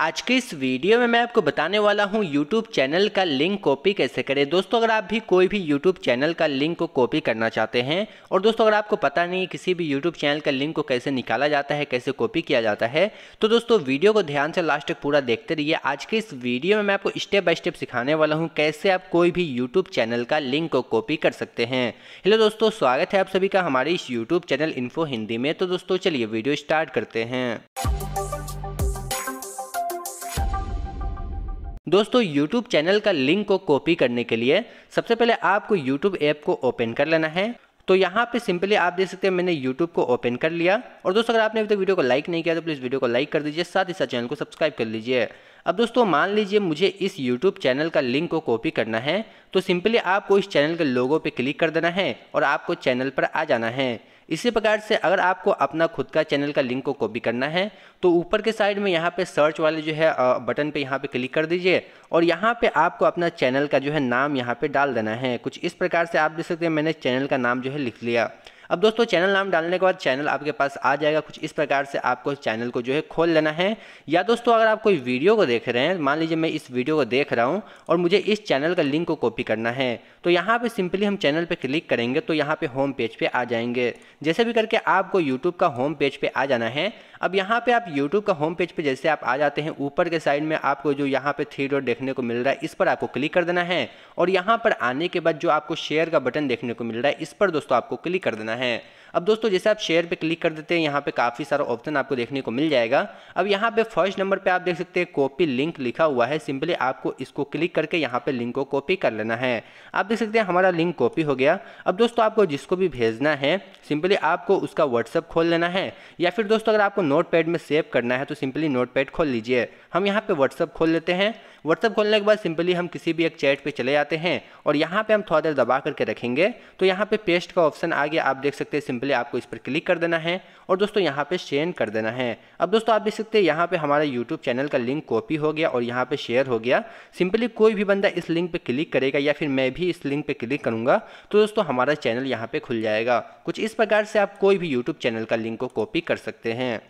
आज के इस वीडियो में मैं आपको बताने वाला हूं YouTube चैनल का लिंक कॉपी कैसे करें दोस्तों अगर आप भी कोई भी YouTube चैनल का लिंक को कॉपी करना चाहते हैं और दोस्तों अगर आपको पता नहीं है किसी भी YouTube चैनल का लिंक को कैसे निकाला जाता है कैसे कॉपी किया जाता है तो दोस्तों वीडियो को ध्यान से लास्ट तक पूरा देखते रहिए आज के इस वीडियो में मैं आपको स्टेप बाय स्टेप सिखाने वाला हूँ कैसे आप कोई भी यूट्यूब चैनल का लिंक को कॉपी कर सकते हैं हेलो दोस्तों स्वागत है आप सभी का हमारे इस यूट्यूब चैनल इन्फो हिंदी में तो दोस्तों चलिए वीडियो स्टार्ट करते हैं दोस्तों YouTube चैनल का लिंक को कॉपी करने के लिए सबसे पहले आपको YouTube ऐप को ओपन कर लेना है तो यहाँ पे सिंपली आप देख सकते हैं मैंने YouTube को ओपन कर लिया और दोस्तों अगर आपने अभी तक तो वीडियो को लाइक नहीं किया तो प्लीज़ वीडियो को लाइक कर दीजिए साथ ही साथ चैनल को सब्सक्राइब कर लीजिए अब दोस्तों मान लीजिए मुझे इस YouTube चैनल का लिंक को कॉपी करना है तो सिंपली आपको इस चैनल के लोगों पर क्लिक कर देना है और आपको चैनल पर आ जाना है इसी प्रकार से अगर आपको अपना खुद का चैनल का लिंक को कॉपी करना है तो ऊपर के साइड में यहाँ पे सर्च वाले जो है बटन पे यहाँ पे क्लिक कर दीजिए और यहाँ पे आपको अपना चैनल का जो है नाम यहाँ पे डाल देना है कुछ इस प्रकार से आप देख सकते हैं मैंने चैनल का नाम जो है लिख लिया अब दोस्तों चैनल नाम डालने के बाद चैनल आपके पास आ जाएगा कुछ इस प्रकार से आपको चैनल को जो है खोल लेना है या दोस्तों अगर आप कोई वीडियो को देख रहे हैं मान लीजिए मैं इस वीडियो को देख रहा हूँ और मुझे इस चैनल का लिंक को कॉपी करना है तो यहाँ पे सिंपली हम चैनल पे क्लिक करेंगे तो यहाँ पे होम पेज पे आ जाएंगे जैसे भी करके आपको यूट्यूब का होम पेज पे आ जाना है अब यहाँ पे आप यूट्यूब का होम पेज पे जैसे आप आ जाते हैं ऊपर के साइड में आपको जो यहाँ पे थ्री डॉट देखने को मिल रहा है इस पर आपको क्लिक कर देना है और यहाँ पर आने के बाद जो आपको शेयर का बटन देखने को मिल रहा है इस पर दोस्तों आपको क्लिक कर देना है अब दोस्तों जैसे आप शेयर पे क्लिक कर देते हैं यहाँ पे काफ़ी सारा ऑप्शन आपको देखने को मिल जाएगा अब यहाँ पे फर्स्ट नंबर पे आप देख सकते हैं कॉपी लिंक लिखा हुआ है सिंपली आपको इसको क्लिक करके यहाँ पे लिंक को कॉपी कर लेना है आप देख सकते हैं हमारा लिंक कॉपी हो गया अब दोस्तों आपको जिसको भी भेजना है सिंपली आपको उसका व्हाट्सअप खोल लेना है या फिर दोस्तों अगर आपको नोट में सेव करना है तो सिंपली नोट खोल लीजिए हम यहाँ पर व्हाट्सअप खोल लेते हैं व्हाट्सअप खोलने के बाद सिंपली हम किसी भी एक चैट पर चले जाते हैं और यहाँ पर हम थोड़ा देर दबा करके रखेंगे तो यहाँ पे पेस्ट का ऑप्शन आ गया आप देख सकते हैं सिंपली आपको इस पर क्लिक कर देना है और दोस्तों यहाँ पर शेयर कर देना है अब दोस्तों आप देख सकते हैं यहाँ पे हमारे यूट्यूब चैनल का लिंक कॉपी हो गया और यहाँ पर शेयर हो गया सिंपली कोई भी बंदा इस लिंक पर क्लिक करेगा या फिर मैं भी इस इस लिंक पे क्लिक करूंगा तो दोस्तों हमारा चैनल यहाँ पे खुल जाएगा कुछ इस प्रकार से आप कोई भी यूट्यूब चैनल का लिंक को कॉपी कर सकते हैं